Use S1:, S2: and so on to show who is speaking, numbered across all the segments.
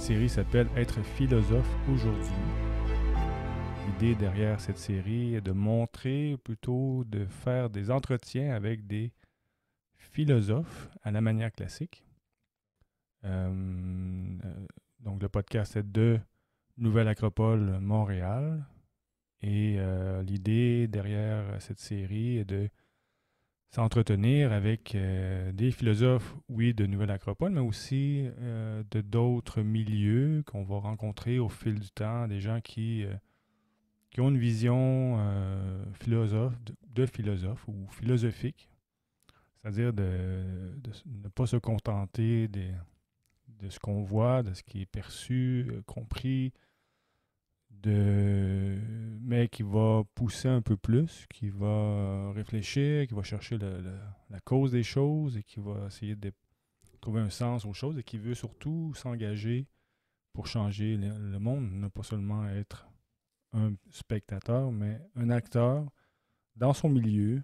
S1: série s'appelle Être philosophe aujourd'hui. L'idée derrière cette série est de montrer, plutôt de faire des entretiens avec des philosophes à la manière classique. Euh, euh, donc le podcast est de Nouvelle Acropole Montréal. Et euh, l'idée derrière cette série est de s'entretenir avec euh, des philosophes, oui, de Nouvelle-Acropole, mais aussi euh, de d'autres milieux qu'on va rencontrer au fil du temps, des gens qui, euh, qui ont une vision philosophe, de, philosophe ou philosophique, c'est-à-dire de, ne pas se contenter de ce qu'on voit, de ce qui est perçu, compris, de mais qui va pousser un peu plus, qui va réfléchir, qui va chercher la cause des choses et qui va essayer de trouver un sens aux choses et qui veut surtout s'engager pour changer le, monde, ne pas seulement être un spectateur, mais un acteur dans son milieu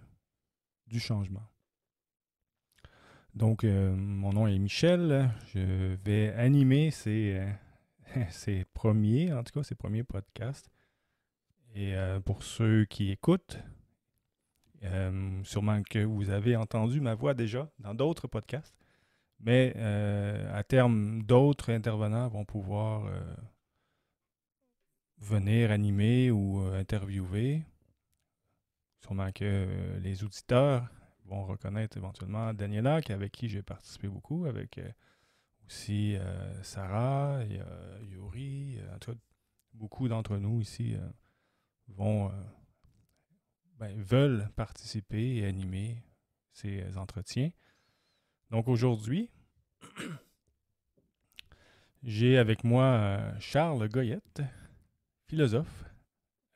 S1: du changement. Donc, euh, mon nom est Michel, je vais animer ces euh, C'est premier, en tout cas, c'est premier podcast. Et euh, pour ceux qui écoutent, euh, sûrement que vous avez entendu ma voix déjà dans d'autres podcasts, mais euh, à terme, d'autres intervenants vont pouvoir venir animer ou interviewer. Sûrement que les auditeurs vont reconnaître éventuellement Daniela, avec qui j'ai participé beaucoup, avec si euh, Sarah, Yuri, euh, en beaucoup d'entre nous ici euh, vont, ben, veulent participer et animer ces entretiens. Donc aujourd'hui, j'ai avec moi Charles Goyette, philosophe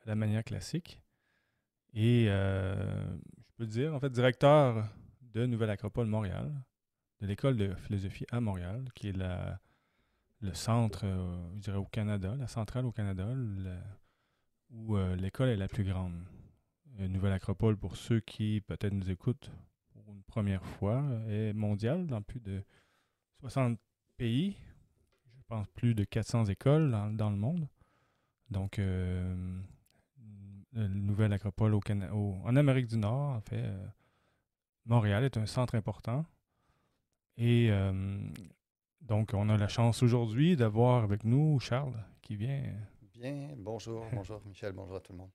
S1: à la manière classique et je peux dire en fait directeur de Nouvelle Acropole Montréal l'école de philosophie à Montréal, qui est le centre, euh, je dirais, au Canada, la centrale au Canada, où euh, l'école est la plus grande. Euh, nouvelle acropole, pour ceux qui peut-être nous écoutent pour une première fois, est mondiale dans plus de 60 pays, je pense plus de 400 écoles dans, le monde. Donc, nouvelle acropole en Amérique du Nord, en fait, Montréal est un centre important et donc, on a la chance aujourd'hui d'avoir avec nous Charles qui vient. Euh.
S2: Bien, bonjour, bonjour Michel, bonjour à tout le monde.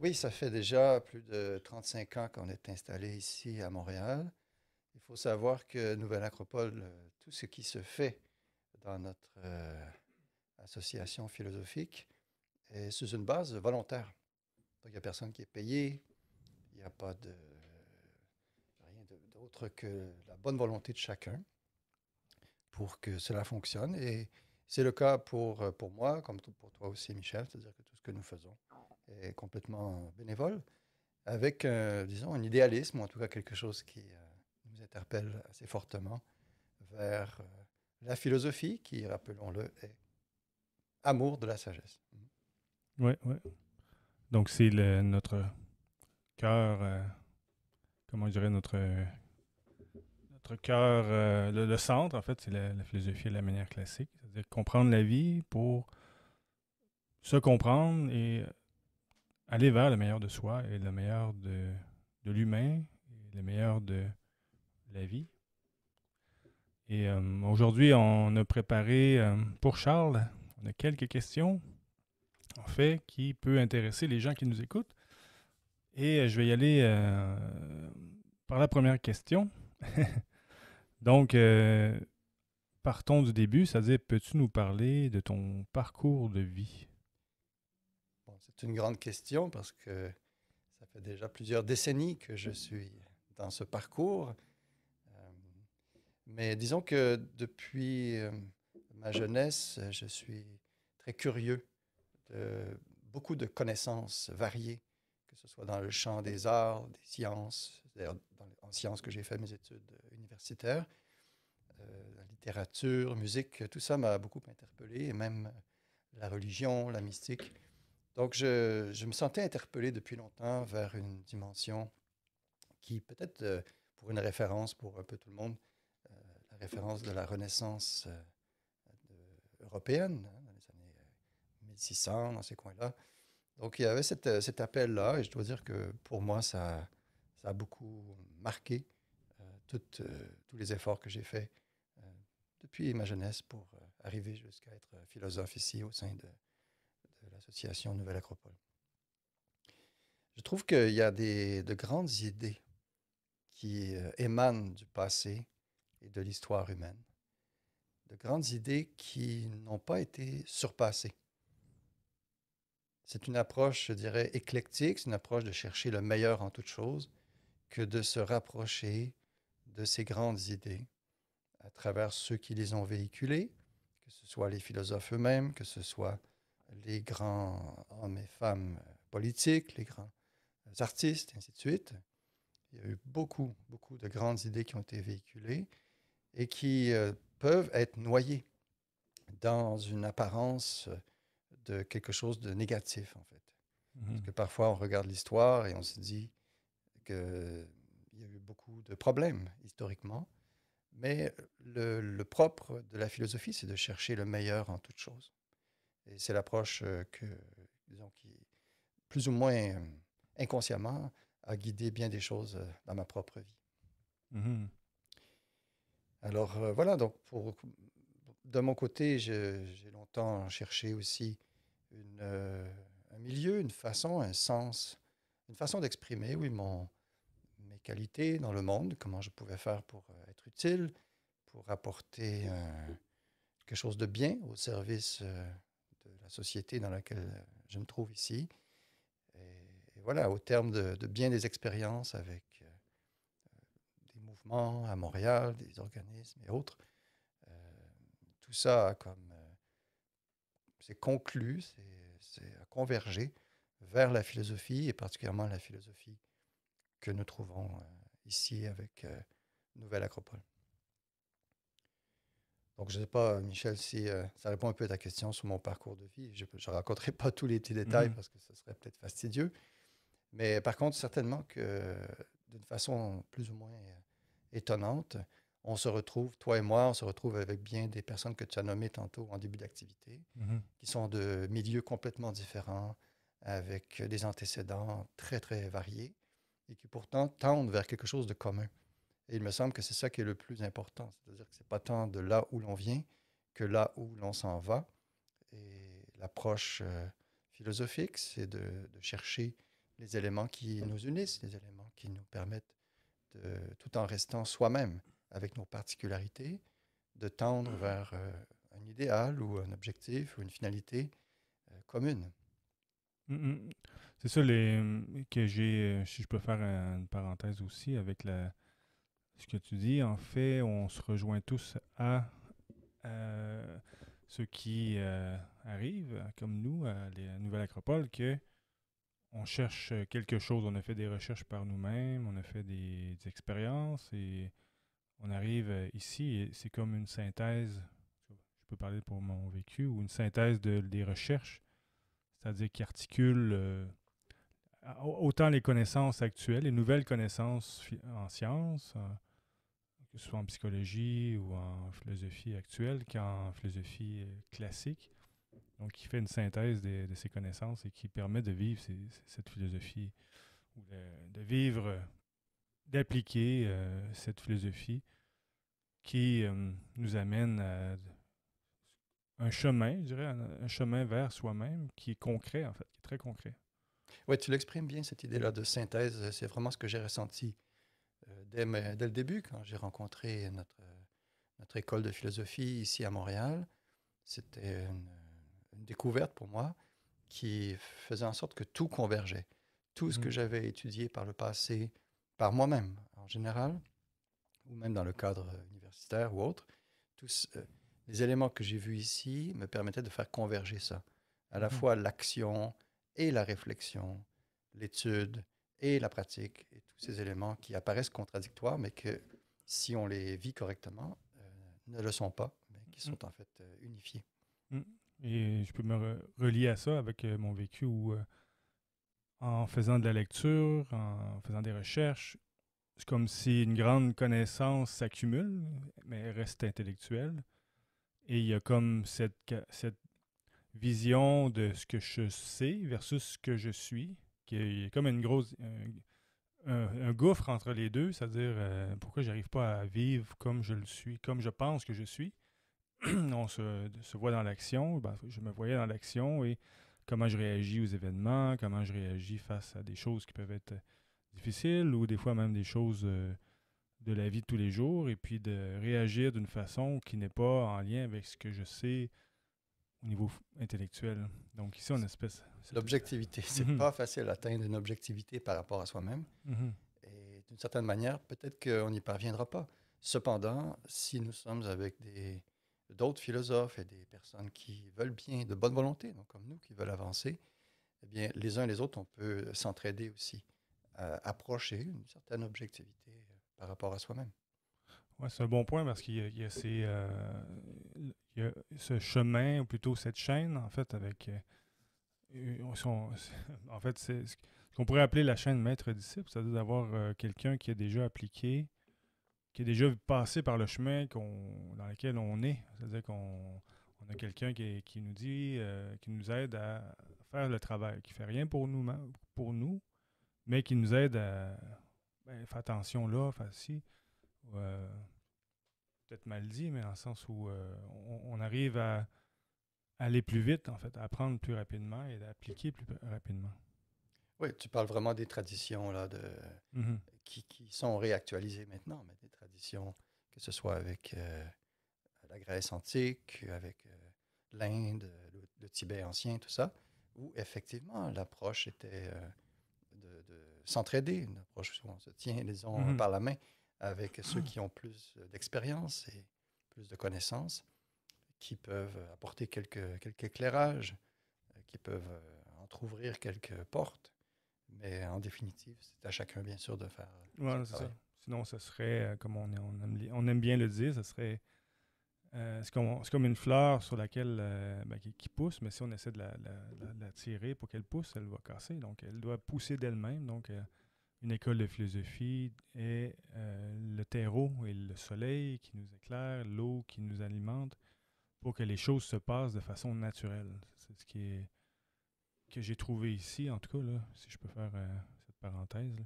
S2: Oui, ça fait déjà plus de 35 ans qu'on est installé ici à Montréal. Il faut savoir que Nouvelle Acropole, euh, tout ce qui se fait dans notre euh, association philosophique est sous une base volontaire. il n'y a personne qui est payé, il n'y a pas de que la bonne volonté de chacun pour que cela fonctionne. Et c'est le cas pour, euh, pour moi, comme pour toi aussi, Michel, c'est-à-dire que tout ce que nous faisons est complètement bénévole, avec, disons, un idéalisme, ou en tout cas quelque chose qui euh, nous interpelle assez fortement vers euh, la philosophie, qui, rappelons-le, est amour de la sagesse.
S1: Oui, oui. Donc c'est notre cœur, comment je notre notre cœur, euh, le, centre, en fait, c'est la, philosophie de la manière classique. C'est-à-dire comprendre la vie pour se comprendre et euh, aller vers le meilleur de soi et le meilleur de, l'humain et le meilleur de la vie. Et euh, aujourd'hui, on a préparé pour Charles, on a quelques questions, en fait, qui peut intéresser les gens qui nous écoutent. Et je vais y aller par la première question. Donc, euh, partons du début, c'est-à-dire, peux-tu nous parler de ton parcours de vie?
S2: c'est une grande question parce que ça fait déjà plusieurs décennies que je mmh. suis dans ce parcours. Euh, mais disons que depuis euh, ma jeunesse, je suis très curieux de beaucoup de connaissances variées, que ce soit dans le champ des arts, des sciences, cest en sciences que j'ai fait mes études universitaires, euh, la littérature, musique, tout ça m'a beaucoup interpellé, et même la religion, la mystique. Donc, je, je, me sentais interpellé depuis longtemps vers une dimension qui, peut-être euh, pour une référence pour un peu tout le monde, euh, la référence de la Renaissance européenne, hein, dans les années 1600, dans ces coins-là. Donc, il y avait cette, cet appel-là, et je dois dire que pour moi, ça, a beaucoup marqué euh, euh, tous les efforts que j'ai faits euh, depuis ma jeunesse pour arriver jusqu'à être philosophe ici au sein de, l'association Nouvelle Acropole. Je trouve qu'il y a des, de grandes idées qui émanent du passé et de l'histoire humaine, de grandes idées qui n'ont pas été surpassées. C'est une approche, je dirais, éclectique, c'est une approche de chercher le meilleur en toute chose, que de se rapprocher de ces grandes idées à travers ceux qui les ont véhiculées, que ce soit les philosophes eux-mêmes, que ce soit les grands hommes et femmes politiques, les grands artistes, et ainsi de suite. Il y a eu beaucoup, beaucoup de grandes idées qui ont été véhiculées et qui euh, peuvent être noyées dans une apparence de quelque chose de négatif, en fait. Mmh Parce que parfois, on regarde l'histoire et on se dit, qu'il y a eu beaucoup de problèmes historiquement. Mais le, propre de la philosophie, c'est de chercher le meilleur en toute chose. Et c'est l'approche euh, que, disons, qui, plus ou moins euh, inconsciemment, a guidé bien des choses euh, dans ma propre vie. Mmh Alors voilà, donc pour, de mon côté, j'ai longtemps cherché aussi une, un milieu, une façon, un sens, une façon d'exprimer, oui, mon, qualité dans le monde, comment je pouvais faire pour euh, être utile, pour apporter euh, quelque chose de bien au service euh, de la société dans laquelle je me trouve ici. Et, voilà, au terme de, bien des expériences avec des mouvements à Montréal, des organismes et autres, tout ça a comme c'est conclu, c'est convergé vers la philosophie et particulièrement la philosophie que nous trouvons euh, ici avec euh, Nouvelle Acropole. Donc, je ne sais pas, euh, Michel, si ça répond un peu à ta question sur mon parcours de vie. Je ne raconterai pas tous les petits détails mmh. parce que ce serait peut-être fastidieux. Mais par contre, certainement que d'une façon plus ou moins étonnante, on se retrouve, toi et moi, on se retrouve avec bien des personnes que tu as nommées tantôt en début d'activité, mmh. qui sont de milieux complètement différents, avec des antécédents très, très variés et qui pourtant tendent vers quelque chose de commun. Et il me semble que c'est ça qui est le plus important. C'est-à-dire que ce n'est pas tant de là où l'on vient que là où l'on s'en va. Et l'approche euh, philosophique, c'est de, chercher les éléments qui nous unissent, les éléments qui nous permettent, de, tout en restant soi-même, avec nos particularités, de tendre mmh. vers euh, un idéal ou un objectif ou une finalité euh, commune.
S1: Mm, mm. C'est ça les, que j'ai, euh, si je peux faire une parenthèse aussi avec la, ce que tu dis. En fait, on se rejoint tous à, euh, ce ceux qui euh, arrive, arrivent, comme nous, à la Nouvelle Acropole, que on cherche quelque chose. On a fait des recherches par nous-mêmes, on a fait des, expériences et on arrive ici c'est comme une synthèse, je peux parler pour mon vécu, ou une synthèse de, des recherches c'est-à-dire qui articule euh, autant les connaissances actuelles, les nouvelles connaissances en sciences, euh, que ce soit en psychologie ou en philosophie actuelle, qu'en philosophie euh, classique. Donc, qui fait une synthèse de ces connaissances et qui permet de vivre cette philosophie,
S2: de, vivre,
S1: d'appliquer cette philosophie qui nous amène à un chemin, je dirais, un, chemin vers soi-même qui est concret, en fait, qui est très concret.
S2: Oui, tu l'exprimes bien, cette idée-là de synthèse. Euh, c'est vraiment ce que j'ai ressenti euh, dès, dès, le début, quand j'ai rencontré euh, notre, école de philosophie ici à Montréal. C'était une, découverte pour moi qui faisait en sorte que tout convergeait. Tout ce que mmh. j'avais étudié par le passé, par moi-même en général, ou même dans le cadre universitaire ou autre, tout, les éléments que j'ai vus ici me permettaient de faire converger ça. À la mhm. fois l'action et la réflexion, l'étude et la pratique, et tous ces éléments qui apparaissent contradictoires, mais que si on les vit correctement, euh, ne le sont pas, mais qui mhm. sont en fait euh, unifiés.
S1: Mhm. Et je peux me relier à ça avec euh, mon vécu où, en faisant de la lecture, en faisant des recherches, c'est comme si une grande connaissance s'accumule, mais reste intellectuelle. Et il y a comme cette, cette vision de ce que je sais versus ce que je suis, qui est comme une grosse, un, gouffre entre les deux, c'est-à-dire pourquoi euh, pourquoi j'arrive pas à vivre comme je le suis, comme je pense que je suis. On se, voit dans l'action, ben, je me voyais dans l'action et comment je réagis aux événements, comment je réagis face à des choses qui peuvent être difficiles ou des fois même des choses euh, de la vie de tous les jours et puis de réagir d'une façon qui n'est pas en lien avec ce que je sais au niveau intellectuel. Donc ici, on espèce...
S2: L'objectivité, c'est mhm. pas facile d'atteindre une objectivité par rapport à soi-même. Mhm. Et d'une certaine manière, peut-être qu'on n'y parviendra pas. Cependant, si nous sommes avec d'autres philosophes et des personnes qui veulent bien, de bonne volonté, donc comme nous, qui veulent avancer, eh bien, les uns et les autres, on peut s'entraider aussi, à euh, approcher une certaine objectivité euh, par rapport à soi-même.
S1: Ouais, c'est un bon point parce qu'il y, a, euh, ce chemin, ou plutôt cette chaîne, en fait, avec. Euh, en fait, c'est ce qu'on pourrait appeler la chaîne maître-disciple, c'est-à-dire d'avoir euh, quelqu'un qui a déjà appliqué, qui a déjà passé par le chemin dans lequel on est. C'est-à-dire qu'on on a quelqu'un qui, nous dit, qui nous aide à faire le travail, qui fait rien pour nous, pour nous mais qui nous aide à ben, fais attention là, fais ci. Euh, peut-être mal dit, mais dans le sens où euh, on, arrive à aller plus vite, en fait, à apprendre plus rapidement et à appliquer plus rapidement.
S2: Oui, tu parles vraiment des traditions là, de, mm-hmm. qui, sont réactualisées maintenant, mais des traditions, que ce soit avec euh, la Grèce antique, avec l'Inde, le, Tibet ancien, tout ça, où effectivement l'approche était s'entraider, une approche où on se tient les uns mhm. par la main avec ceux ah. qui ont plus d'expérience et plus de connaissances, qui peuvent apporter quelques, quelques éclairages, qui peuvent euh, entr'ouvrir quelques portes. Mais en définitive, c'est à chacun, bien sûr, de faire. c'est ça.
S1: Sinon, ce serait, euh, comme on, on, aime, on, aime, bien le dire, ce serait euh, c'est comme, comme, une fleur sur laquelle euh, ben, qui, pousse, mais si on essaie de la, la, tirer pour qu'elle pousse, elle va casser. Donc, elle doit pousser d'elle-même. Donc, euh, une école de philosophie est le terreau et le soleil qui nous éclaire, l'eau qui nous alimente, pour que les choses se passent de façon naturelle. C'est ce qui est que j'ai trouvé ici, en tout cas, là, si je peux faire cette parenthèse.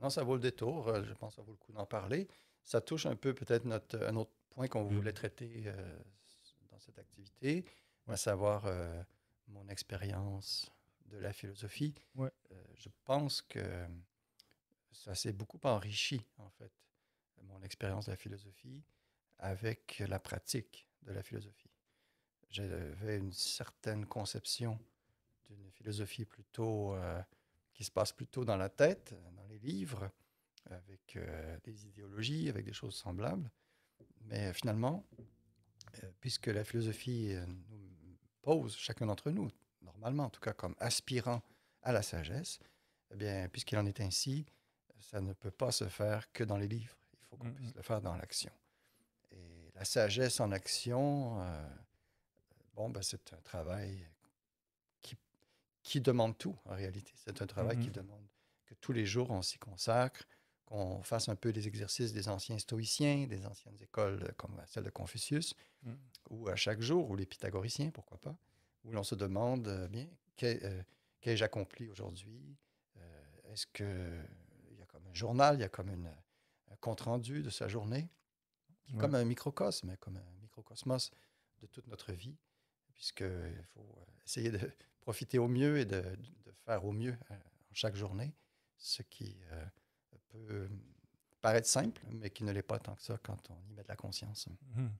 S2: Non, ça vaut le détour. Je pense que ça vaut le coup d'en parler. Ça touche un peu peut-être notre, un autre points qu'on mm. voulait traiter euh, dans cette activité, à savoir euh, mon expérience de la philosophie. Euh, je pense que ça s'est beaucoup enrichi, en fait, mon expérience de la philosophie avec la pratique de la philosophie. J'avais une certaine conception d'une philosophie plutôt qui se passe plutôt dans la tête, dans les livres, avec des idéologies, avec des choses semblables. Mais euh, finalement, euh, puisque la philosophie euh, nous pose, chacun d'entre nous, normalement en tout cas comme aspirant à la sagesse, eh bien, puisqu'il en est ainsi, ça ne peut pas se faire que dans les livres. Il faut qu'on mm, puisse mm. le faire dans l'action. Et la sagesse en action, bon, ben, c'est un travail qui, qui demande tout, en réalité. C'est un travail qui mm, demande que tous les jours, on s'y consacre, qu'on fasse un peu les exercices des anciens stoïciens, des anciennes écoles comme celle de Confucius, mm. ou à chaque jour, ou les pythagoriciens, pourquoi pas, où l'on se demande, euh, bien, euh, qu'ai-je accompli aujourd'hui? Euh, est-ce qu'il y a comme un journal, il y a comme un compte-rendu de sa journée, comme un microcosme, hein, comme un microcosmos de toute notre vie, puisqu'il faut essayer de profiter au mieux et de, faire au mieux chaque journée, ce qui peut paraître simple, mais qui ne l'est pas tant que ça quand on y met de la conscience.
S1: Mhm.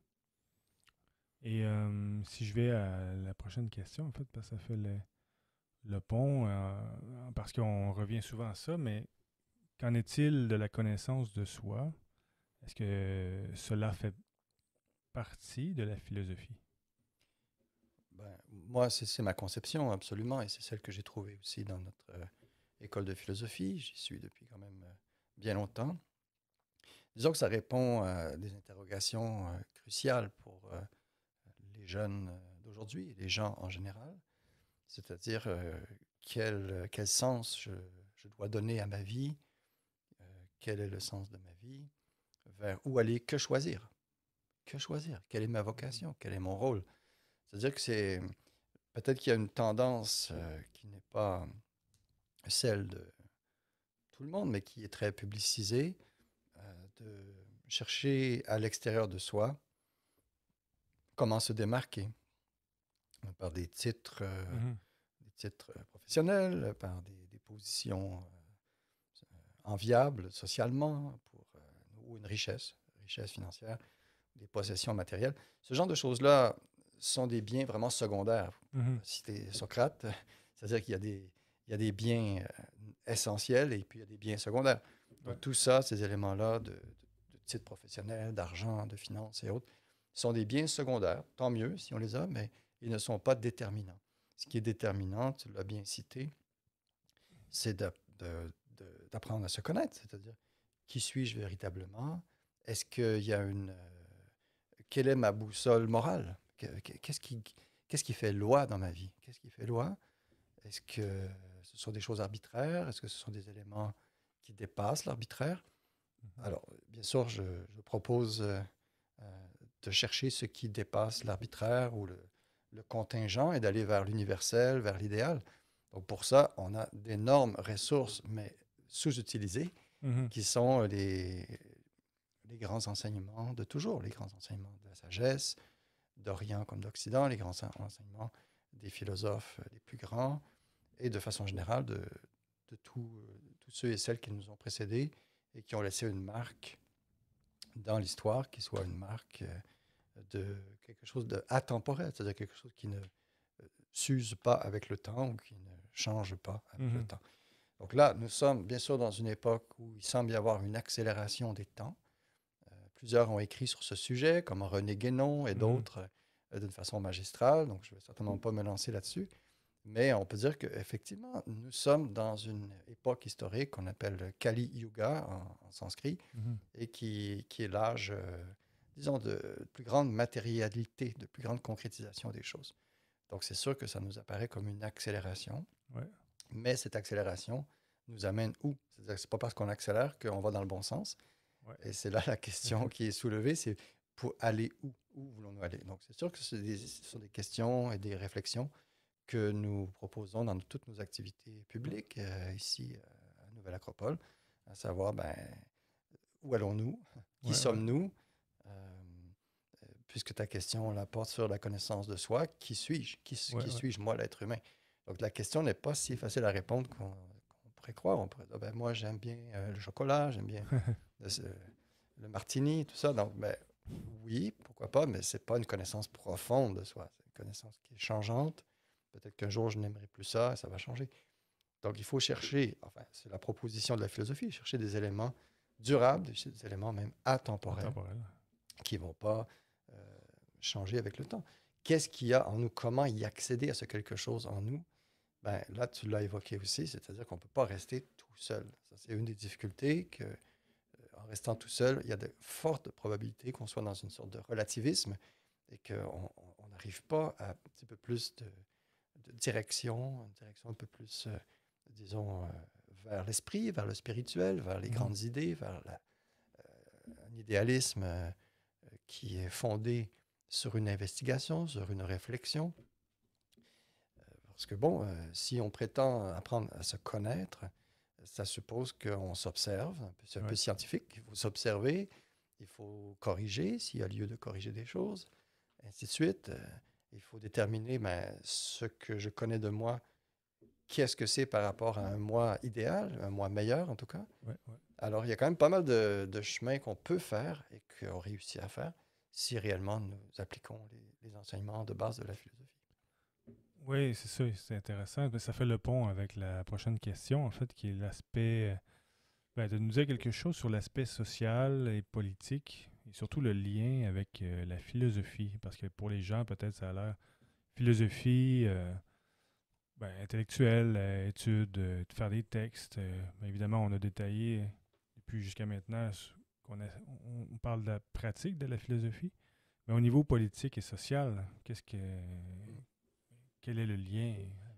S1: Et euh, si je vais à la prochaine question, en fait, parce que ça fait le, pont, euh, parce qu'on revient souvent à ça, mais qu'en est-il de la connaissance de soi? Est-ce que cela fait partie de la philosophie? Ben, moi, c'est
S2: ma conception, absolument, et c'est celle que j'ai trouvée aussi dans notre euh, école de philosophie. J'y suis depuis quand même bien longtemps. Disons que ça répond euh, à des interrogations euh, cruciales pour euh, les jeunes d'aujourd'hui et les gens en général, c'est-à-dire quel, quel, sens je, dois donner à ma vie, quel est le sens de ma vie, vers où aller, que choisir, que choisir, quelle est ma vocation, quel est mon rôle. C'est-à-dire que c'est peut-être qu'il y a une tendance qui n'est pas celle de tout le monde, mais qui est très publicisé, euh, de chercher à l'extérieur de soi comment se démarquer euh, par des titres, euh, mhm. des titres professionnels, par des, des positions enviables socialement pour, ou une richesse, richesse financière, des possessions matérielles. Ce genre de choses-là sont des biens vraiment secondaires. Mmh. Citer Socrate, c'est-à-dire qu'il y a des, il y a des biens essentiels et puis il y a des biens secondaires. tout ça, ces éléments-là de, de, professionnel, d'argent, de finances et autres, sont des biens secondaires. Tant mieux si on les a, mais ils ne sont pas déterminants. Ce qui est déterminant, tu l'as bien cité, c'est d'apprendre à se connaître, c'est-à-dire qui suis-je véritablement, est-ce qu'il y a une... Euh, quelle est ma boussole morale? Qu'est-ce qui, qu'est-ce qui, fait loi dans ma vie? Qu'est-ce qui fait loi? Est-ce que ce sont des choses arbitraires Est-ce que ce sont des éléments qui dépassent l'arbitraire mmh Alors, bien sûr, je, propose euh, euh, de chercher ce qui dépasse l'arbitraire ou le, contingent et d'aller vers l'universel, vers l'idéal. Donc, pour ça, on a d'énormes ressources, mais sous-utilisées, mmh qui sont les, les grands enseignements de toujours, les grands enseignements de la sagesse, d'Orient comme d'Occident, les grands enseignements des philosophes les plus grands, et de façon générale de, euh, tous ceux et celles qui nous ont précédés et qui ont laissé une marque dans l'histoire, qui soit une marque euh, de quelque chose d'atemporel, c'est-à-dire quelque chose qui ne euh, s'use pas avec le temps ou qui ne change pas avec le mhm. temps. Donc là, nous sommes bien sûr dans une époque où il semble y avoir une accélération des temps. plusieurs ont écrit sur ce sujet, comme René Guénon et mhm. d'autres, d'une façon magistrale, donc je ne vais certainement pas me lancer là-dessus. Mais on peut dire qu'effectivement, nous sommes dans une époque historique qu'on appelle Kali Yuga en, sanskrit, mhm. et qui, qui est l'âge, euh, disons, de, plus grande matérialité, de plus grande concrétisation des choses. Donc c'est sûr que ça nous apparaît comme une accélération. Mais cette accélération nous amène où C'est-à-dire que ce pas parce qu'on accélère qu'on va dans le bon sens. Et c'est là la question qui est soulevée, c'est pour aller où Où voulons-nous aller Donc c'est sûr que ce sont des questions et des réflexions que nous proposons dans toutes nos activités publiques euh, ici euh, à Nouvelle Acropole, à savoir ben, où allons-nous, qui sommes-nous, euh, puisque ta question la porte sur la connaissance de soi, qui suis-je, qui, suis-je moi l'être humain. Donc la question n'est pas si facile à répondre qu'on pourrait croire. On pourrait dire, ben, moi j'aime bien le chocolat, j'aime bien le, martini, tout ça. Donc ben, oui, pourquoi pas, mais ce n'est pas une connaissance profonde de soi, c'est une connaissance qui est changeante Peut-être qu'un jour, je n'aimerai plus ça, et ça va changer. Donc, il faut chercher, enfin, c'est la proposition de la philosophie, chercher des éléments durables, des éléments même atemporels, qui ne vont pas euh, changer avec le temps. Qu'est-ce qu'il y a en nous? Comment y accéder à ce quelque chose en nous? Ben, là, tu l'as évoqué aussi, c'est-à-dire qu'on ne peut pas rester tout seul. c'est une des difficultés que, euh, en restant tout seul, il y a de fortes probabilités qu'on soit dans une sorte de relativisme et qu'on n'arrive pas à un petit peu plus de, direction, direction un peu plus, euh, disons, euh, vers l'esprit, vers le spirituel, vers les mmh. grandes idées, vers euh, un idéalisme qui est fondé sur une investigation, sur une réflexion. Parce que bon, si on prétend apprendre à se connaître, ça suppose qu'on s'observe. C'est un peu scientifique. Il faut s'observer, il faut corriger s'il y a lieu de corriger des choses, ainsi de suite il faut déterminer ben, ce que je connais de moi, qu'est-ce que c'est par rapport à un moi idéal, un moi meilleur en tout cas. Alors, il y a quand même pas mal de, chemins qu'on peut faire et qu'on réussit à faire si réellement nous appliquons les, enseignements de base de la philosophie.
S1: Oui, c'est ça, c'est intéressant. Ça fait le pont avec la prochaine question, en fait, qui est l'aspect. Euh, ben, de nous dire quelque chose sur l'aspect social et politique et surtout le lien avec euh, la philosophie, parce que pour les gens, peut-être, ça a l'air philosophie euh, ben, intellectuelle étude euh, intellectuelle, études, faire des textes. évidemment, on a détaillé depuis jusqu'à maintenant qu'on on parle de la pratique de la philosophie. Mais au niveau politique et social, qu'est-ce que quel est le lien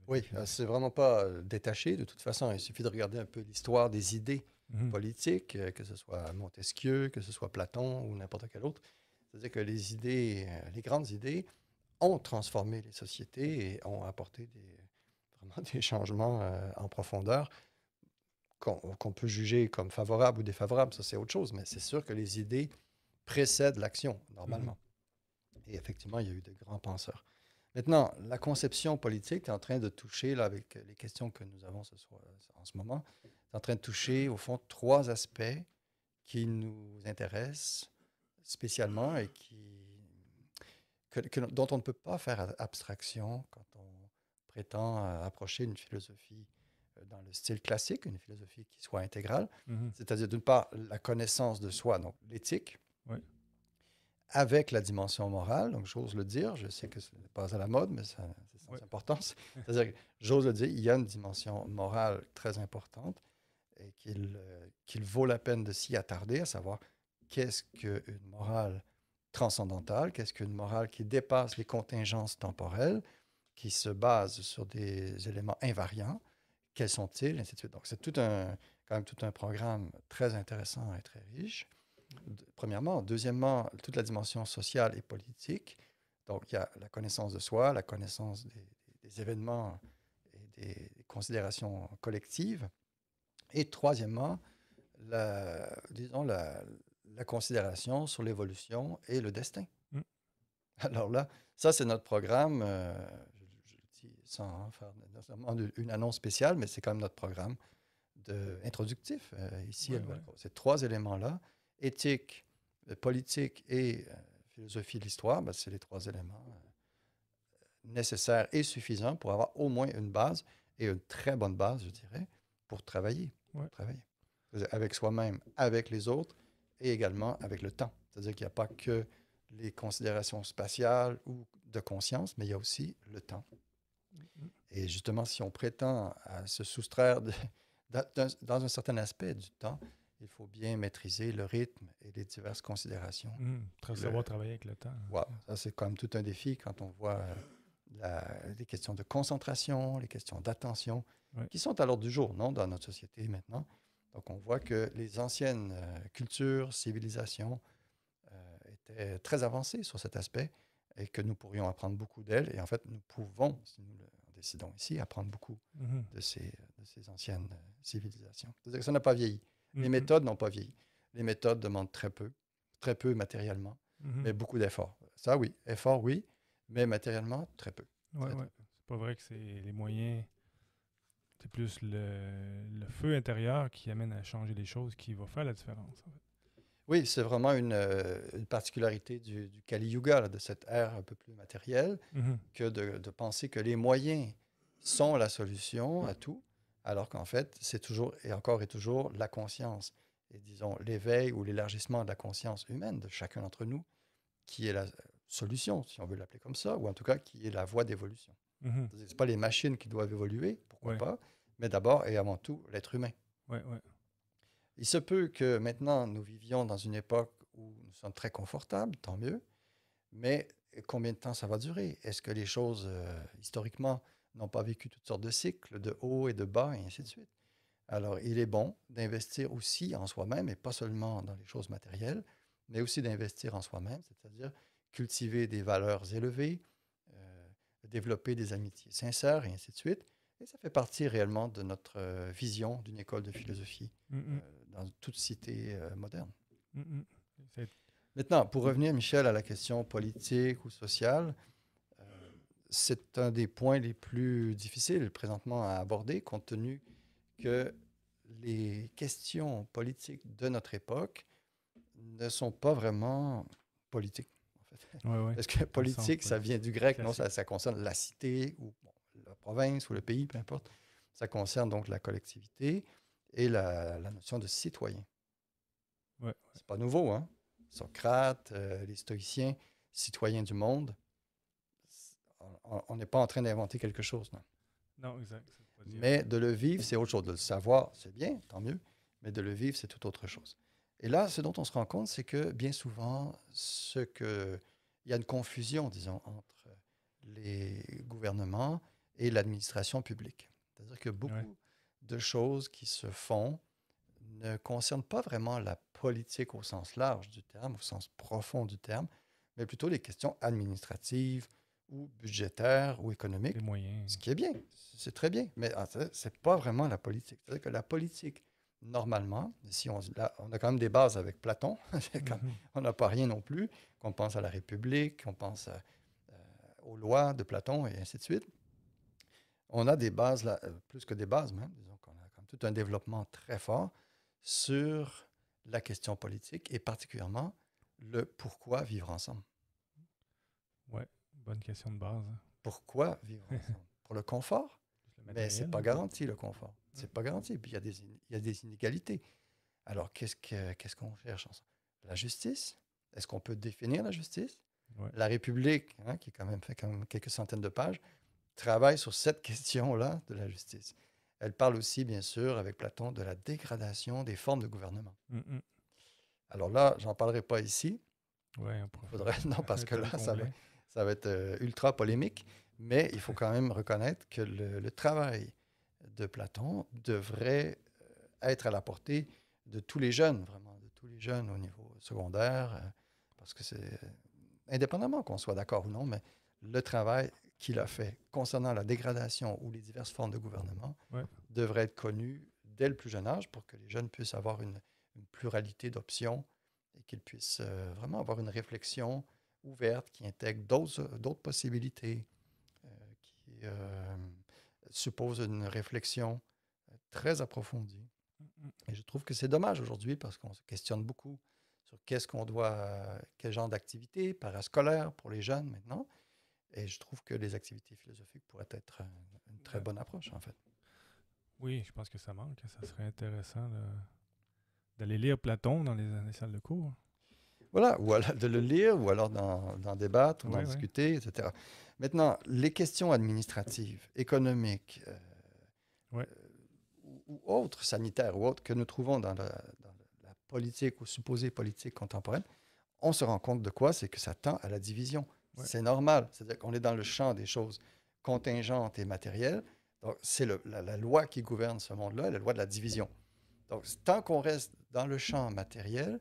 S2: Oui, c'est vraiment pas détaché de toute façon. Il suffit de regarder un peu l'histoire des idées Mhm. politique, euh, que ce soit Montesquieu, que ce soit Platon ou n'importe quel autre. C'est-à-dire que les idées, euh, les grandes idées, ont transformé les sociétés et ont apporté des, vraiment des changements euh, en profondeur qu'on peut juger comme favorables ou défavorables. Ça, c'est autre chose, mais c'est sûr que les idées précèdent l'action, normalement. Mhm. Et effectivement, il y a eu de grands penseurs. Maintenant, la conception politique, est en train de toucher, là, avec les questions que nous avons ce en ce moment, est en train de toucher, au fond, trois aspects qui nous intéressent spécialement et qui, dont on ne peut pas faire abstraction quand on prétend euh, approcher une philosophie euh, dans le style classique, une philosophie qui soit intégrale, mmh c'est-à-dire d'une part la connaissance de soi, donc l'éthique, oui avec la dimension morale. Donc, j'ose le dire. Je sais que ce n'est pas à la mode, mais c'est sans importance. C'est-à-dire que j'ose le dire, il y a une dimension morale très importante et euh, qu'il, vaut la peine de s'y attarder, à savoir qu'est-ce qu'une morale transcendantale, qu'est-ce qu'une morale qui dépasse les contingences temporelles, qui se base sur des éléments invariants, quels sont-ils, et ainsi de suite. Donc, c'est tout un, quand même tout un programme très intéressant et très riche premièrement. Deuxièmement, toute la dimension sociale et politique. Donc, il y a la connaissance de soi, la connaissance des, événements et des, considérations collectives. Et troisièmement, la, disons, la, considération sur l'évolution et le destin. Mm. Alors là, ça, c'est notre programme. Euh, je, le dis sans faire une annonce spéciale, mais c'est quand même notre programme de, introductif euh, ici trois éléments-là éthique, euh, politique et euh, philosophie de l'histoire, ben, c'est les trois éléments euh, nécessaires et suffisants pour avoir au moins une base et une très bonne base, je dirais, pour travailler. travailler. Avec soi-même, avec les autres et également avec le temps. C'est-à-dire qu'il n'y a pas que les considérations spatiales ou de conscience, mais il y a aussi le temps. Mm-hmm. Et justement, si on prétend se soustraire dans, un certain aspect du temps, il faut bien maîtriser le rythme et les diverses considérations. Hum, très savoir travailler avec le temps. Hein. ça c'est quand même tout un défi quand on voit euh, les questions de concentration, les questions d'attention, qui sont à l'ordre du jour, non, dans notre société maintenant. Donc on voit que les anciennes euh, cultures, civilisations euh, étaient très avancées sur cet aspect et que nous pourrions apprendre beaucoup d'elles. Et en fait, nous pouvons, si nous le décidons ici, apprendre beaucoup hum, hum. de, ces, de, ces, anciennes civilisations. C'est-à-dire que ça n'a pas vieilli. Les mmh méthodes n'ont pas vieilli. Les méthodes demandent très peu, très peu matériellement, mmh mais beaucoup d'efforts. Ça, oui. Effort, oui, mais matériellement, très peu.
S1: Ouais, ouais. C'est pas vrai que c'est les moyens. C'est plus le, feu intérieur qui amène à changer les choses qui va faire la différence.
S2: Oui, c'est vraiment une, euh, particularité du, Kali Yuga, de cette ère un peu plus matérielle, mmh que de, penser que les moyens sont la solution à tout, alors qu'en fait, c'est toujours et encore et toujours la conscience, et disons l'éveil ou l'élargissement de la conscience humaine de chacun d'entre nous, qui est la solution, si on veut l'appeler comme ça, ou en tout cas qui est la voie d'évolution. Mhm. C'est pas les machines qui doivent évoluer, pourquoi pas, mais d'abord et avant tout l'être humain. Il se peut que maintenant nous vivions dans une époque où nous sommes très confortables, tant mieux, mais combien de temps ça va durer Est-ce que les choses, euh, historiquement, n'ont pas vécu toutes sortes de cycles, de hauts et de bas, et ainsi de suite. Alors, il est bon d'investir aussi en soi-même, et pas seulement dans les choses matérielles, mais aussi d'investir en soi-même, c'est-à-dire cultiver des valeurs élevées, euh, développer des amitiés sincères, et ainsi de suite. Et ça fait partie réellement de notre euh, vision d'une école de philosophie mmh, mmh. Euh, dans toute cité moderne. Mmh, Maintenant, pour revenir, Michel, à la question politique ou sociale, c'est un des points les plus difficiles présentement à aborder, compte tenu que les questions politiques de notre époque ne sont pas vraiment politiques.
S1: En Parce que politique, ça vient du grec, non, ça, concerne
S2: la cité ou la province ou le pays, peu importe. Ça concerne donc la collectivité et la, notion de citoyen. C'est pas nouveau, hein? Socrate, euh, les stoïciens, citoyens du monde, on n'est pas en train d'inventer quelque chose. Non,
S1: non exact. Mais
S2: de le vivre, c'est autre chose. De le savoir, c'est bien, tant mieux. Mais de le vivre, c'est tout autre chose. Et là, ce dont on se rend compte, c'est que bien souvent, ce que... il y a une confusion, disons, entre les gouvernements et l'administration publique. C'est-à-dire que beaucoup de choses qui se font ne concernent pas vraiment la politique au sens large du terme, au sens profond du terme, mais plutôt les questions administratives, ou budgétaire ou économique. Les Ce qui est bien, c'est très bien. Mais ah, ce n'est pas vraiment la politique. C'est-à-dire que la politique, normalement, si on, a quand même des bases avec Platon, mhm. on n'a pas rien non plus, qu'on pense à la République, qu'on pense euh, euh, aux lois de Platon et ainsi de suite, on a des bases, euh, plus que des bases même, disons qu'on a tout un développement très fort sur la question politique et particulièrement le pourquoi vivre ensemble bonne question de base. Hein. Pourquoi vivre ensemble Pour le confort ben, Mais hein. c'est pas garanti, le confort. C'est pas garanti. Puis il y, a des y a des inégalités. Alors, qu'est-ce qu'on qu qu cherche La justice Est-ce qu'on peut définir la justice La République, hein, qui quand même fait quand même quelques centaines de pages, travaille sur cette question-là de la justice. Elle parle aussi, bien sûr, avec Platon, de la dégradation des formes de gouvernement. Alors là, j'en parlerai pas ici. Ouais, Faudrait... Non, parce que là, ça va ça va être euh, ultra polémique, mais il faut quand même reconnaître que le, travail de Platon devrait euh, être à la portée de tous les jeunes, vraiment, de tous les jeunes au niveau secondaire, euh, parce que c'est, indépendamment qu'on soit d'accord ou non, mais le travail qu'il a fait concernant la dégradation ou les diverses formes de gouvernement devrait être connu dès le plus jeune âge pour que les jeunes puissent avoir une, pluralité d'options et qu'ils puissent vraiment avoir une réflexion ouverte, qui intègre d'autres euh, possibilités, euh, qui euh, suppose une réflexion très approfondie. Et je trouve que c'est dommage aujourd'hui parce qu'on se questionne beaucoup sur qu'est-ce qu'on doit, quel genre d'activité parascolaire pour les jeunes maintenant. Et je trouve que les activités philosophiques pourraient être
S1: une très bonne approche, en fait. Oui, je pense que ça manque. Hein. Ça serait intéressant d'aller lire Platon dans les, dans les salles de cours.
S2: Voilà, ou alors de le lire, ou alors d'en débattre, ou d'en discuter, etc. Maintenant, les questions administratives, économiques, euh, ou, autres, sanitaires ou autres, que nous trouvons dans la, politique ou supposée politique contemporaine, on se rend compte de quoi C'est que ça tend à la division. C'est normal. C'est-à-dire qu'on est dans le champ des choses contingentes et matérielles. Donc, c'est la, loi qui gouverne ce monde-là, la loi de la division. Donc, tant qu'on reste dans le champ matériel,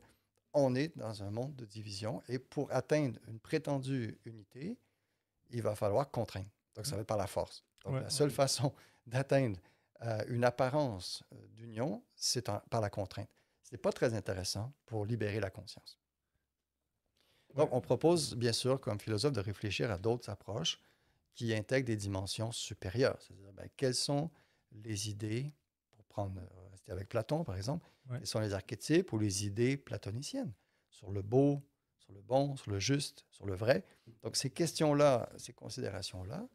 S2: on est dans un monde de division et pour atteindre une prétendue unité, il va falloir contraindre. Donc, ça va être par la force. Donc, la seule façon d'atteindre euh, une apparence euh, d'union, c'est par la contrainte. Ce n'est pas très intéressant pour libérer la conscience. Donc, on propose, bien sûr, comme philosophe, de réfléchir à d'autres approches qui intègrent des dimensions supérieures. C'est-à-dire, ben, quelles sont les idées, pour prendre, euh, rester avec Platon, par exemple, ce sont les archétypes ou les idées platoniciennes sur le beau, sur le bon, sur le juste, sur le vrai. Donc ces questions-là, ces considérations-là,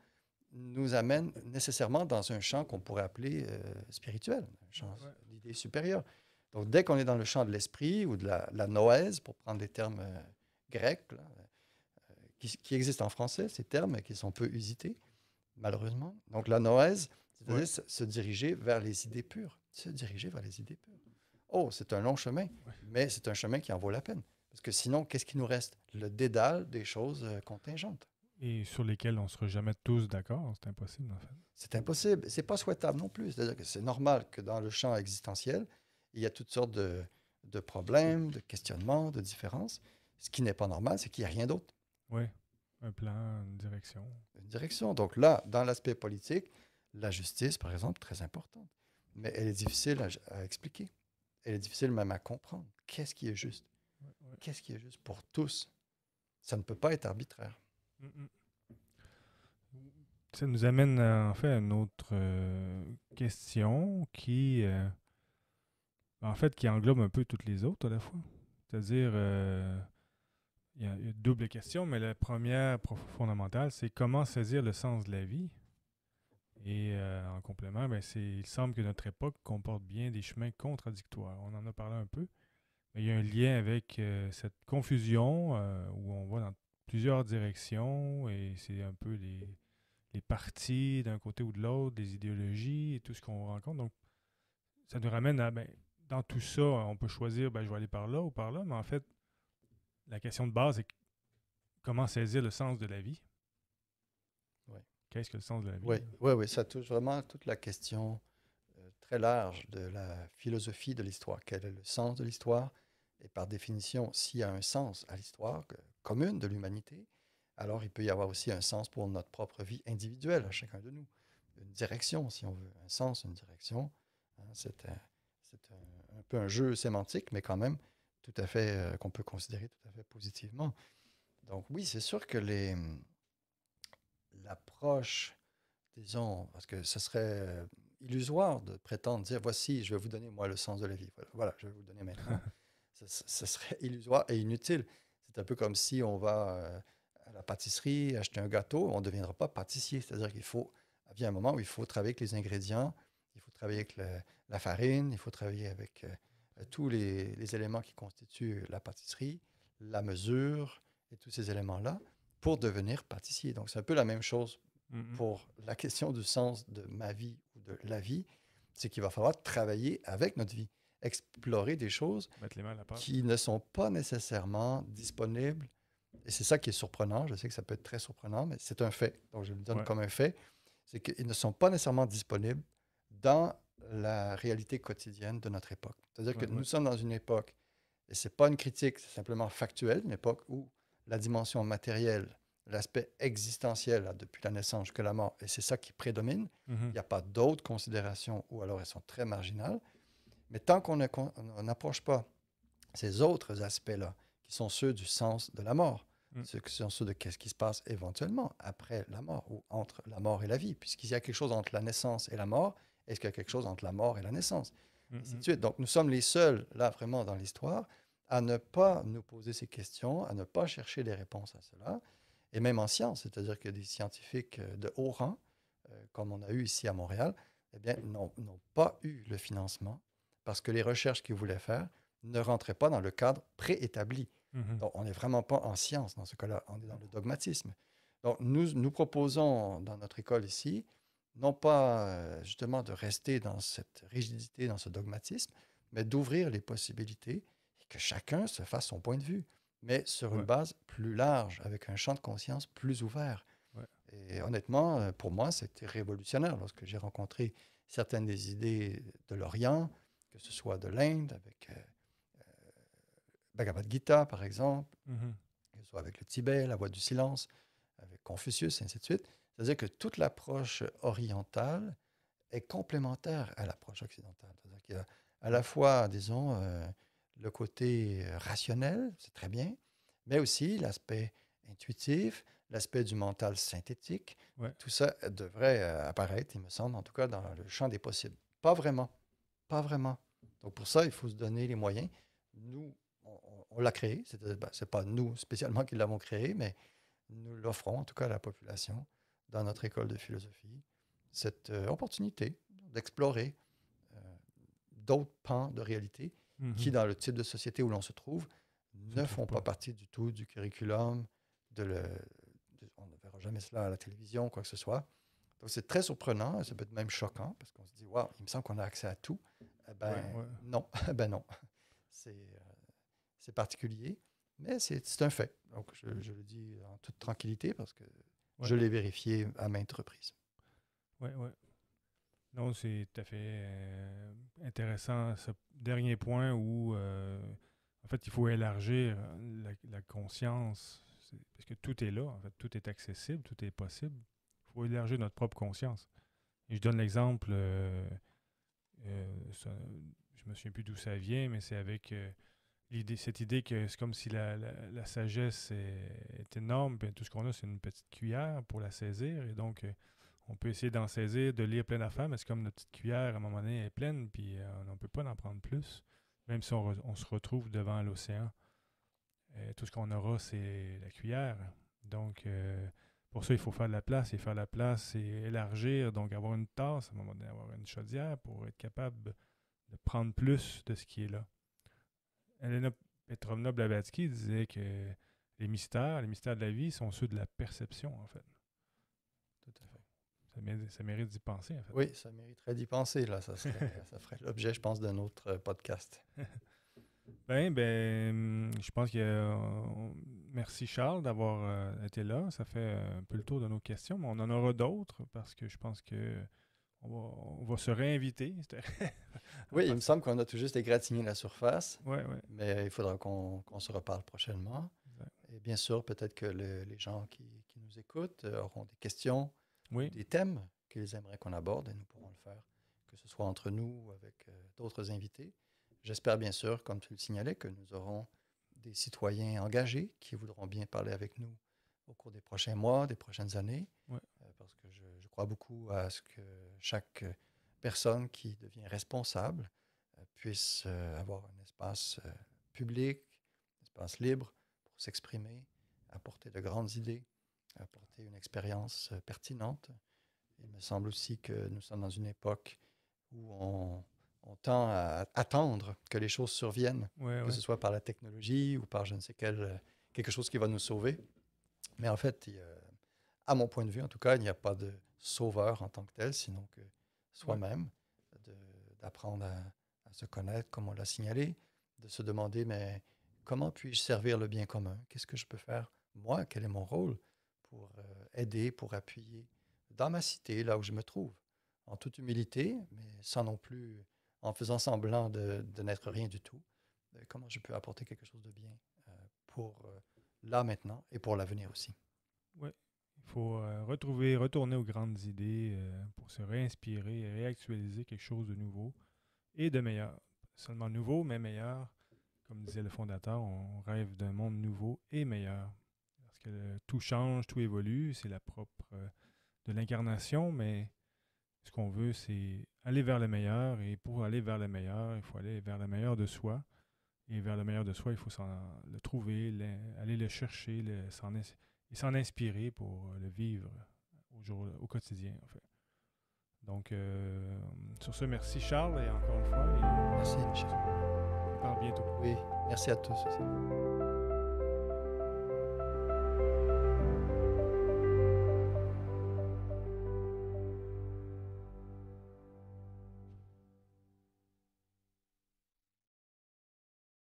S2: nous amènent nécessairement dans un champ qu'on pourrait appeler euh, spirituel, un champ d'idées supérieures. Donc dès qu'on est dans le champ de l'esprit ou de la, la, noèse, pour prendre des termes euh, grecs, euh, qui, existent en français, ces termes qui sont peu usités, malheureusement. Donc la noèse, c'est-à-dire se diriger vers les idées pures, se diriger vers les idées pures oh, c'est un long chemin, mais c'est un chemin qui en vaut la peine. Parce que sinon, qu'est-ce qui nous reste Le dédale des choses euh, contingentes.
S1: Et sur lesquelles on ne sera jamais tous d'accord, c'est impossible en fait. C'est
S2: impossible, c'est pas souhaitable non plus. C'est-à-dire que c'est normal que dans le champ existentiel, il y a toutes sortes de, problèmes, de questionnements, de différences. Ce qui n'est pas normal, c'est qu'il n'y a rien d'autre.
S1: Oui, un plan, une direction.
S2: Une direction. Donc là, dans l'aspect politique, la justice, par exemple, très importante. Mais elle est difficile à expliquer elle est difficile même à comprendre. Qu'est-ce qui est juste Qu'est-ce qui est juste pour tous Ça ne peut pas être arbitraire.
S1: Mm, mm. Ça nous amène en fait à une autre euh, question qui, euh, en fait, qui englobe un peu toutes les autres à la fois. C'est-à-dire, euh, il y, a double question, mais la première fondamentale, c'est comment saisir le sens de la vie et euh, en complément, ben il semble que notre époque comporte bien des chemins contradictoires. On en a parlé un peu. Mais il y a un lien avec euh, cette confusion euh, où on va dans plusieurs directions et c'est un peu les, les partis d'un côté ou de l'autre, les idéologies et tout ce qu'on rencontre. Donc, ça nous ramène à, ben, dans tout ça, on peut choisir, ben, je vais aller par là ou par là, mais en fait, la question de base est comment saisir le sens de la vie qu'est-ce que le sens de la vie? Oui,
S2: oui, oui ça touche vraiment toute la question euh, très large de la philosophie de l'histoire. Quel est le sens de l'histoire? Et par définition, s'il y a un sens à l'histoire euh, commune de l'humanité, alors il peut y avoir aussi un sens pour notre propre vie individuelle, à chacun de nous. Une direction, si on veut. Un sens, une direction. Hein, c'est un, peu un jeu sémantique, mais quand même tout à fait euh, qu'on peut considérer tout à fait positivement. Donc oui, c'est sûr que les, hum, l'approche, disons, parce que ce serait euh, illusoire de prétendre dire voici, je vais vous donner moi le sens de la vie. Voilà, je vais vous donner maintenant. ce, serait illusoire et inutile. C'est un peu comme si on va euh, à la pâtisserie acheter un gâteau, on ne deviendra pas pâtissier. C'est-à-dire qu'il faut, il un moment où il faut travailler avec les ingrédients, il faut travailler avec la farine, il faut travailler avec euh, tous les, éléments qui constituent la pâtisserie, la mesure et tous ces éléments-là pour devenir pâtissier. Donc, c'est un peu la même chose mm-hmm. pour la question du sens de ma vie ou de la vie. C'est qu'il va falloir travailler avec notre vie, explorer des choses qui ne sont pas nécessairement disponibles. Et c'est ça qui est surprenant. Je sais que ça peut être très surprenant, mais c'est un fait. Donc, je le donne comme un fait. C'est qu'ils ne sont pas nécessairement disponibles dans la réalité quotidienne de notre époque. C'est-à-dire que nous sommes dans une époque, et ce n'est pas une critique, c'est simplement factuel, une époque où la dimension matérielle, l'aspect existentiel depuis la naissance jusqu'à la mort, et c'est ça qui prédomine. Mhm. Il n'y a pas d'autres considérations, ou alors elles sont très marginales. Mais tant qu'on n'approche pas ces autres aspects-là, qui sont ceux du sens de la mort, mm. ceux qui sont ceux de qu'est-ce qui se passe éventuellement après la mort, ou entre la mort et la vie, puisqu'il y a quelque chose entre la naissance et la mort, est-ce qu'il y a quelque chose entre la mort et la naissance mm, mm. et Donc nous sommes les seuls, là, vraiment, dans l'histoire, à ne pas nous poser ces questions, à ne pas chercher des réponses à cela, et même en science, c'est-à-dire que des scientifiques euh, de haut rang, euh, comme on a eu ici à Montréal, eh bien, n'ont pas eu le financement parce que les recherches qu'ils voulaient faire ne rentraient pas dans le cadre préétabli. Mhm. Donc, on n'est vraiment pas en science dans ce cas-là, on est dans le dogmatisme. Donc, nous, nous proposons dans notre école ici, non pas euh, justement de rester dans cette rigidité, dans ce dogmatisme, mais d'ouvrir les possibilités que chacun se fasse son point de vue, mais sur une base plus large, avec un champ de conscience plus ouvert. Et honnêtement, euh, pour moi, c'était révolutionnaire lorsque j'ai rencontré certaines des idées de l'Orient, que ce soit de l'Inde, avec euh, euh Bhagavad Gita, par exemple, mmh que ce soit avec le Tibet, la voie du silence, avec Confucius, et ainsi de suite. C'est-à-dire que toute l'approche orientale est complémentaire à l'approche occidentale. C'est-à-dire qu'il y a à la fois, disons, euh, le côté euh, rationnel, c'est très bien, mais aussi l'aspect intuitif, l'aspect du mental synthétique. Tout ça euh, devrait euh, apparaître, il me semble, en tout cas dans le champ des possibles. Pas vraiment. Pas vraiment. Donc pour ça, il faut se donner les moyens. Nous, on, l'a créé. Ce n'est ben, pas nous spécialement qui l'avons créé, mais nous l'offrons en tout cas à la population dans notre école de philosophie, cette opportunité d'explorer d'autres pans de réalité Mmh qui, dans le type de société où l'on se trouve, ne font pas. partie du tout du curriculum. De le, on ne verra jamais cela à la télévision, quoi que ce soit. Donc, c'est très surprenant, ça peut être même choquant, parce qu'on se dit, waouh, il me semble qu'on a accès à tout. Eh ben, non, eh ben non. Euh, c'est particulier, mais c'est un fait. Donc, je, le dis en toute tranquillité, parce que je l'ai vérifié à maintes reprises.
S1: Oui, oui. Non, c'est tout à fait euh, intéressant ce dernier point où, euh, en fait, il faut élargir euh, la, conscience, parce que tout est là, en fait, tout est accessible, tout est possible. Il faut élargir notre propre conscience. je donne l'exemple, je me souviens plus d'où ça vient, mais c'est avec l'idée, cette idée que c'est comme si la, la, sagesse est, énorme, puis tout ce qu'on a, c'est une petite cuillère pour la saisir, et donc on peut essayer d'en saisir, de lire plein d'affaires, mais c'est comme notre petite cuillère, à un moment donné, est pleine, puis euh, on ne peut pas en prendre plus, même si on, se retrouve devant l'océan. Euh, tout ce qu'on aura, c'est la cuillère. Donc, euh, pour ça, il faut faire de la place, et faire de la place, et élargir, donc avoir une tasse, à un moment donné, avoir une chaudière pour être capable de prendre plus de ce qui est là. Elena Petrovna Blavatsky disait que les mystères, les mystères de la vie sont ceux de la perception, en fait. Ça, mérite d'y penser, en fait. Oui, ça mériterait d'y penser. Là. Ça, ferait l'objet,
S2: je pense, d'un autre euh, podcast.
S1: ben, ben, je pense que. Euh, merci, Charles, d'avoir euh, été là. Ça fait un peu le tour de nos questions, mais on en aura d'autres parce que je pense que. On va, se réinviter.
S2: oui, il me semble qu'on a tout juste égratigné la surface. Oui, oui. Mais il faudra qu'on se reparle prochainement. Et bien sûr, peut-être que les gens qui, nous écoutent auront des questions, des thèmes qu'ils aimeraient qu'on aborde et nous pourrons le faire, que ce soit entre nous ou avec euh, d'autres invités. J'espère bien sûr, comme tu le signalais, que nous aurons des citoyens engagés qui voudront bien parler avec nous au cours des prochains mois, des prochaines années, euh, parce que je, crois beaucoup à ce que chaque euh, personne qui devient responsable puisse avoir un espace public, un espace libre pour s'exprimer, apporter de grandes idées apporter une expérience euh, pertinente. Il me semble aussi que nous sommes dans une époque où on, tend à attendre que les choses surviennent, que ce soit par la technologie ou par je ne sais quel, euh, quelque chose qui va nous sauver. Mais en fait, à mon point de vue, en tout cas, il n'y a pas de sauveur en tant que tel, sinon que soi-même, d'apprendre à, se connaître, comme on l'a signalé, de se demander, mais comment puis-je servir le bien commun? Qu'est-ce que je peux faire moi? Quel est mon rôle? pour euh, aider, pour appuyer dans ma cité, là où je me trouve, en toute humilité, mais sans non plus, en faisant semblant de, n'être rien du tout, comment je peux apporter quelque chose de bien euh, pour euh, là maintenant et pour l'avenir
S1: aussi. Oui, il faut retrouver, retourner aux grandes idées pour se réinspirer et réactualiser quelque chose de nouveau et de meilleur. Seulement nouveau, mais meilleur. Comme disait le fondateur, on rêve d'un monde nouveau et meilleur tout change, tout évolue, c'est la propre euh, de l'incarnation, mais ce qu'on veut, c'est aller vers le meilleur, et pour aller vers le meilleur, il faut aller vers le meilleur de soi, et vers le meilleur de soi, il faut le trouver, aller le chercher, et s'en inspirer pour euh, le vivre au, quotidien, Donc, euh, sur ce, merci Charles, et encore une fois. merci, Michel, On bientôt. Oui, merci à tous.